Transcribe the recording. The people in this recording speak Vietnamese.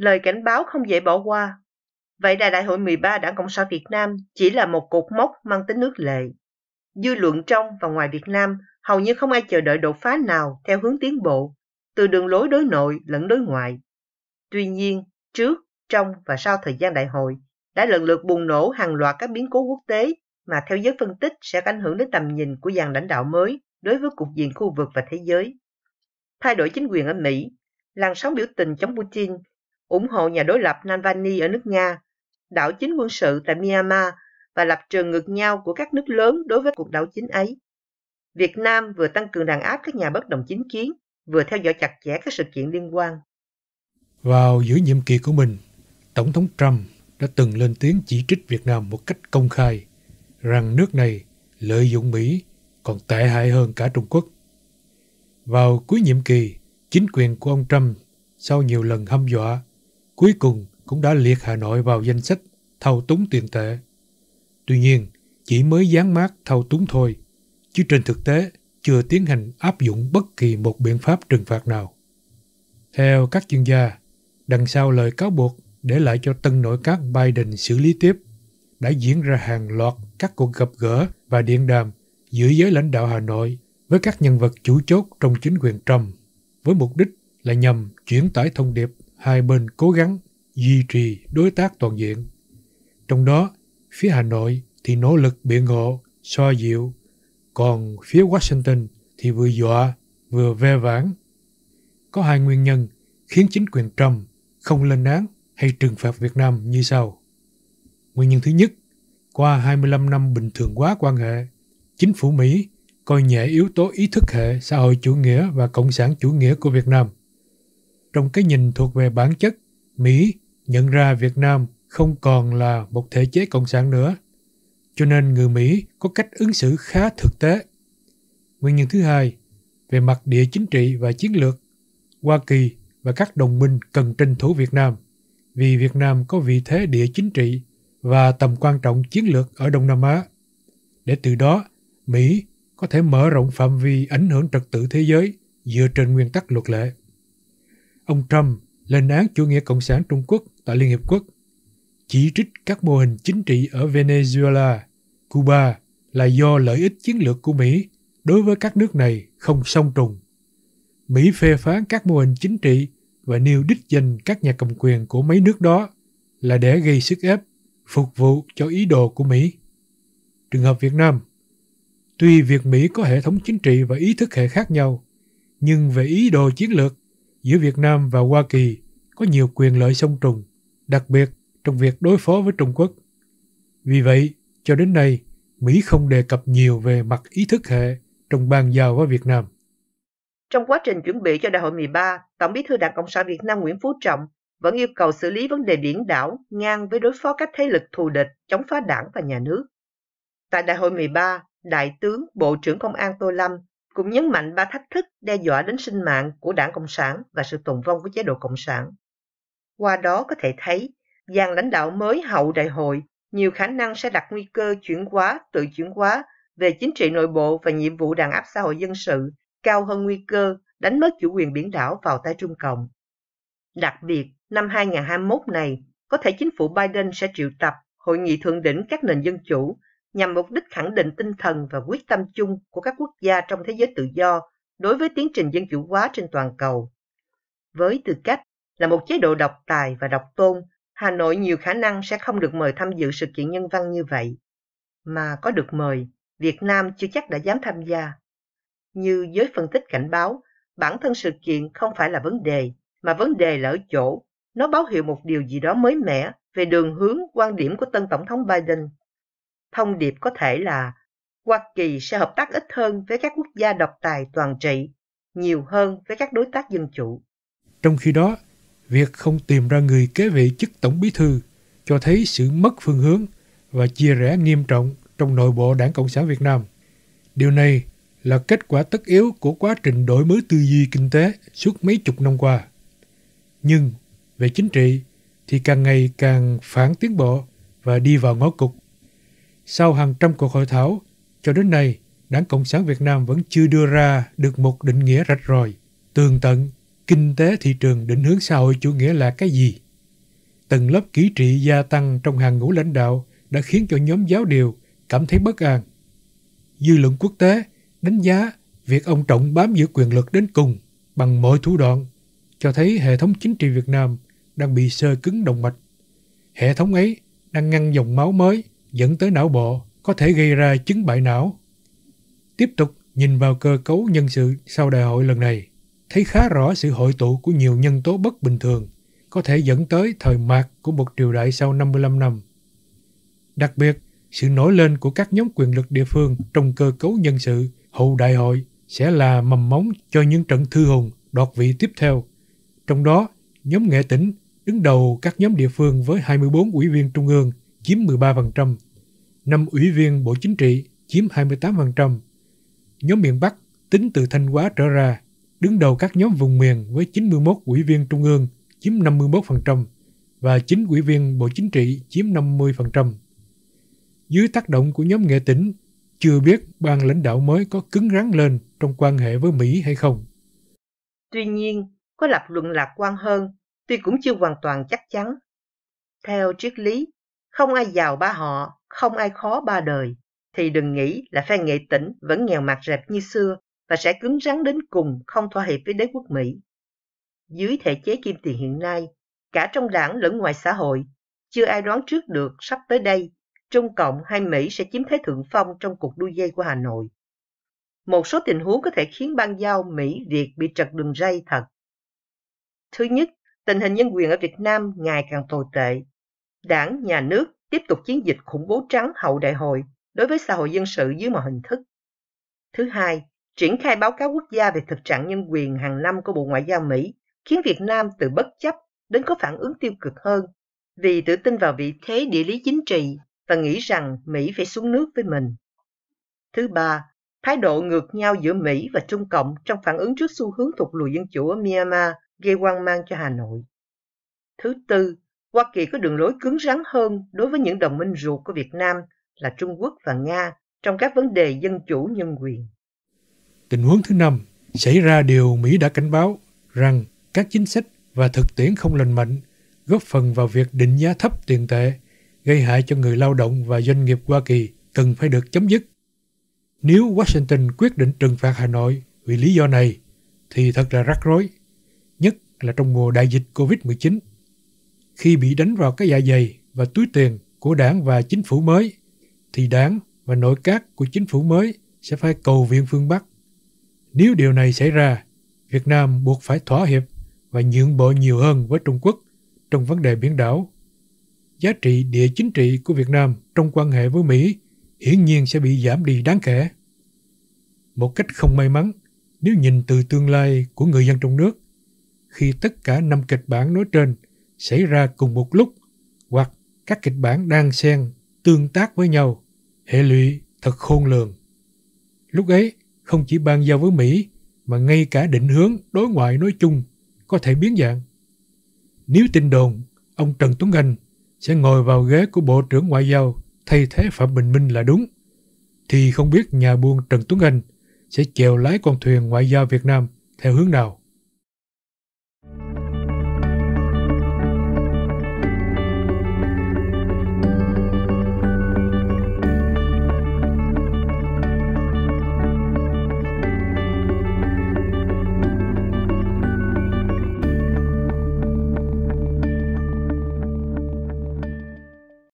lời cảnh báo không dễ bỏ qua. Vậy là Đại hội 13 Đảng Cộng sản Việt Nam chỉ là một cột mốc mang tính nước lệ. Dư luận trong và ngoài Việt Nam hầu như không ai chờ đợi đột phá nào theo hướng tiến bộ, từ đường lối đối nội lẫn đối ngoại. Tuy nhiên, trước, trong và sau thời gian đại hội đã lần lượt bùng nổ hàng loạt các biến cố quốc tế mà theo giới phân tích sẽ ảnh hưởng đến tầm nhìn của dàn lãnh đạo mới đối với cục diện khu vực và thế giới. Thay đổi chính quyền ở Mỹ, làn sóng biểu tình chống Putin ủng hộ nhà đối lập Navalny ở nước Nga, đảo chính quân sự tại Myanmar và lập trường ngược nhau của các nước lớn đối với cuộc đảo chính ấy. Việt Nam vừa tăng cường đàn áp các nhà bất đồng chính kiến, vừa theo dõi chặt chẽ các sự kiện liên quan. Vào giữa nhiệm kỳ của mình, Tổng thống Trump đã từng lên tiếng chỉ trích Việt Nam một cách công khai rằng nước này lợi dụng Mỹ còn tệ hại hơn cả Trung Quốc. Vào cuối nhiệm kỳ, chính quyền của ông Trump sau nhiều lần hâm dọa cuối cùng cũng đã liệt Hà Nội vào danh sách thao túng tiền tệ. Tuy nhiên, chỉ mới dán mát thao túng thôi, chứ trên thực tế chưa tiến hành áp dụng bất kỳ một biện pháp trừng phạt nào. Theo các chuyên gia, đằng sau lời cáo buộc để lại cho tân nội các Biden xử lý tiếp đã diễn ra hàng loạt các cuộc gặp gỡ và điện đàm giữa giới lãnh đạo Hà Nội với các nhân vật chủ chốt trong chính quyền Trump với mục đích là nhằm chuyển tải thông điệp hai bên cố gắng duy trì đối tác toàn diện. Trong đó, phía Hà Nội thì nỗ lực biện hộ, so dịu, còn phía Washington thì vừa dọa vừa ve vãn. Có hai nguyên nhân khiến chính quyền Trump không lên án hay trừng phạt Việt Nam như sau. Nguyên nhân thứ nhất, qua 25 năm bình thường hóa quan hệ, chính phủ Mỹ coi nhẹ yếu tố ý thức hệ xã hội chủ nghĩa và cộng sản chủ nghĩa của Việt Nam – trong cái nhìn thuộc về bản chất, Mỹ nhận ra Việt Nam không còn là một thể chế cộng sản nữa. Cho nên người Mỹ có cách ứng xử khá thực tế. Nguyên nhân thứ hai, về mặt địa chính trị và chiến lược, Hoa Kỳ và các đồng minh cần tranh thủ Việt Nam vì Việt Nam có vị thế địa chính trị và tầm quan trọng chiến lược ở Đông Nam Á. Để từ đó, Mỹ có thể mở rộng phạm vi ảnh hưởng trật tự thế giới dựa trên nguyên tắc luật lệ ông Trump lên án chủ nghĩa cộng sản Trung Quốc tại Liên Hiệp Quốc, chỉ trích các mô hình chính trị ở Venezuela, Cuba là do lợi ích chiến lược của Mỹ đối với các nước này không song trùng. Mỹ phê phán các mô hình chính trị và nêu đích danh các nhà cầm quyền của mấy nước đó là để gây sức ép, phục vụ cho ý đồ của Mỹ. Trường hợp Việt Nam, tuy việc Mỹ có hệ thống chính trị và ý thức hệ khác nhau, nhưng về ý đồ chiến lược, giữa Việt Nam và Hoa Kỳ có nhiều quyền lợi song trùng, đặc biệt trong việc đối phó với Trung Quốc. Vì vậy, cho đến nay, Mỹ không đề cập nhiều về mặt ý thức hệ trong bàn giao với Việt Nam. Trong quá trình chuẩn bị cho Đại hội 13, Tổng bí thư Đảng Cộng sản Việt Nam Nguyễn Phú Trọng vẫn yêu cầu xử lý vấn đề biển đảo ngang với đối phó các thế lực thù địch chống phá đảng và nhà nước. Tại Đại hội 13, Đại tướng Bộ trưởng Công an Tô Lâm cũng nhấn mạnh ba thách thức đe dọa đến sinh mạng của đảng Cộng sản và sự tồn vong của chế độ Cộng sản. Qua đó có thể thấy, dàn lãnh đạo mới hậu đại hội nhiều khả năng sẽ đặt nguy cơ chuyển hóa, tự chuyển hóa về chính trị nội bộ và nhiệm vụ đàn áp xã hội dân sự cao hơn nguy cơ đánh mất chủ quyền biển đảo vào tay Trung Cộng. Đặc biệt, năm 2021 này, có thể chính phủ Biden sẽ triệu tập hội nghị thượng đỉnh các nền dân chủ nhằm mục đích khẳng định tinh thần và quyết tâm chung của các quốc gia trong thế giới tự do đối với tiến trình dân chủ hóa trên toàn cầu. Với tư cách là một chế độ độc tài và độc tôn, Hà Nội nhiều khả năng sẽ không được mời tham dự sự kiện nhân văn như vậy. Mà có được mời, Việt Nam chưa chắc đã dám tham gia. Như giới phân tích cảnh báo, bản thân sự kiện không phải là vấn đề, mà vấn đề là ở chỗ nó báo hiệu một điều gì đó mới mẻ về đường hướng quan điểm của tân tổng thống Biden thông điệp có thể là Hoa Kỳ sẽ hợp tác ít hơn với các quốc gia độc tài toàn trị, nhiều hơn với các đối tác dân chủ. Trong khi đó, việc không tìm ra người kế vị chức tổng bí thư cho thấy sự mất phương hướng và chia rẽ nghiêm trọng trong nội bộ Đảng Cộng sản Việt Nam. Điều này là kết quả tất yếu của quá trình đổi mới tư duy kinh tế suốt mấy chục năm qua. Nhưng về chính trị thì càng ngày càng phản tiến bộ và đi vào ngõ cụt sau hàng trăm cuộc hội thảo, cho đến nay, Đảng Cộng sản Việt Nam vẫn chưa đưa ra được một định nghĩa rạch ròi, tường tận, kinh tế thị trường định hướng xã hội chủ nghĩa là cái gì. Tầng lớp kỹ trị gia tăng trong hàng ngũ lãnh đạo đã khiến cho nhóm giáo điều cảm thấy bất an. Dư luận quốc tế đánh giá việc ông Trọng bám giữ quyền lực đến cùng bằng mọi thủ đoạn cho thấy hệ thống chính trị Việt Nam đang bị sơ cứng động mạch. Hệ thống ấy đang ngăn dòng máu mới dẫn tới não bộ có thể gây ra chứng bại não. Tiếp tục nhìn vào cơ cấu nhân sự sau đại hội lần này, thấy khá rõ sự hội tụ của nhiều nhân tố bất bình thường có thể dẫn tới thời mạc của một triều đại sau 55 năm. Đặc biệt, sự nổi lên của các nhóm quyền lực địa phương trong cơ cấu nhân sự hậu đại hội sẽ là mầm móng cho những trận thư hùng đoạt vị tiếp theo. Trong đó, nhóm nghệ tỉnh đứng đầu các nhóm địa phương với 24 ủy viên trung ương chiếm 13%, 5 ủy viên Bộ Chính trị chiếm 28%. Nhóm miền Bắc tính từ Thanh Hóa trở ra, đứng đầu các nhóm vùng miền với 91 ủy viên trung ương chiếm 51% và 9 ủy viên Bộ Chính trị chiếm 50%. Dưới tác động của nhóm nghệ tỉnh, chưa biết ban lãnh đạo mới có cứng rắn lên trong quan hệ với Mỹ hay không. Tuy nhiên, có lập luận lạc quan hơn, tuy cũng chưa hoàn toàn chắc chắn. Theo triết lý, không ai giàu ba họ, không ai khó ba đời, thì đừng nghĩ là phe nghệ tỉnh vẫn nghèo mặt rẹp như xưa và sẽ cứng rắn đến cùng không thỏa hiệp với đế quốc Mỹ. Dưới thể chế kim tiền hiện nay, cả trong đảng lẫn ngoài xã hội, chưa ai đoán trước được sắp tới đây Trung Cộng hay Mỹ sẽ chiếm thế thượng phong trong cuộc đua dây của Hà Nội. Một số tình huống có thể khiến ban giao Mỹ-Việt bị trật đường ray thật. Thứ nhất, tình hình nhân quyền ở Việt Nam ngày càng tồi tệ Đảng, nhà nước tiếp tục chiến dịch khủng bố trắng hậu đại hội đối với xã hội dân sự dưới mọi hình thức. Thứ hai, triển khai báo cáo quốc gia về thực trạng nhân quyền hàng năm của Bộ Ngoại giao Mỹ khiến Việt Nam từ bất chấp đến có phản ứng tiêu cực hơn vì tự tin vào vị thế địa lý chính trị và nghĩ rằng Mỹ phải xuống nước với mình. Thứ ba, thái độ ngược nhau giữa Mỹ và Trung Cộng trong phản ứng trước xu hướng thụt lùi dân chủ ở Myanmar gây hoang mang cho Hà Nội. Thứ tư, Hoa Kỳ có đường lối cứng rắn hơn đối với những đồng minh ruột của Việt Nam là Trung Quốc và Nga trong các vấn đề dân chủ nhân quyền. Tình huống thứ năm xảy ra điều Mỹ đã cảnh báo rằng các chính sách và thực tiễn không lành mạnh góp phần vào việc định giá thấp tiền tệ, gây hại cho người lao động và doanh nghiệp Hoa Kỳ cần phải được chấm dứt. Nếu Washington quyết định trừng phạt Hà Nội vì lý do này, thì thật là rắc rối, nhất là trong mùa đại dịch COVID-19 khi bị đánh vào cái dạ dày và túi tiền của đảng và chính phủ mới, thì đảng và nội các của chính phủ mới sẽ phải cầu viện phương Bắc. Nếu điều này xảy ra, Việt Nam buộc phải thỏa hiệp và nhượng bộ nhiều hơn với Trung Quốc trong vấn đề biển đảo. Giá trị địa chính trị của Việt Nam trong quan hệ với Mỹ hiển nhiên sẽ bị giảm đi đáng kể. Một cách không may mắn, nếu nhìn từ tương lai của người dân trong nước, khi tất cả năm kịch bản nói trên – xảy ra cùng một lúc hoặc các kịch bản đang xen tương tác với nhau, hệ lụy thật khôn lường. Lúc ấy, không chỉ ban giao với Mỹ mà ngay cả định hướng đối ngoại nói chung có thể biến dạng. Nếu tin đồn, ông Trần Tuấn Anh sẽ ngồi vào ghế của Bộ trưởng Ngoại giao thay thế Phạm Bình Minh là đúng, thì không biết nhà buôn Trần Tuấn Anh sẽ chèo lái con thuyền ngoại giao Việt Nam theo hướng nào.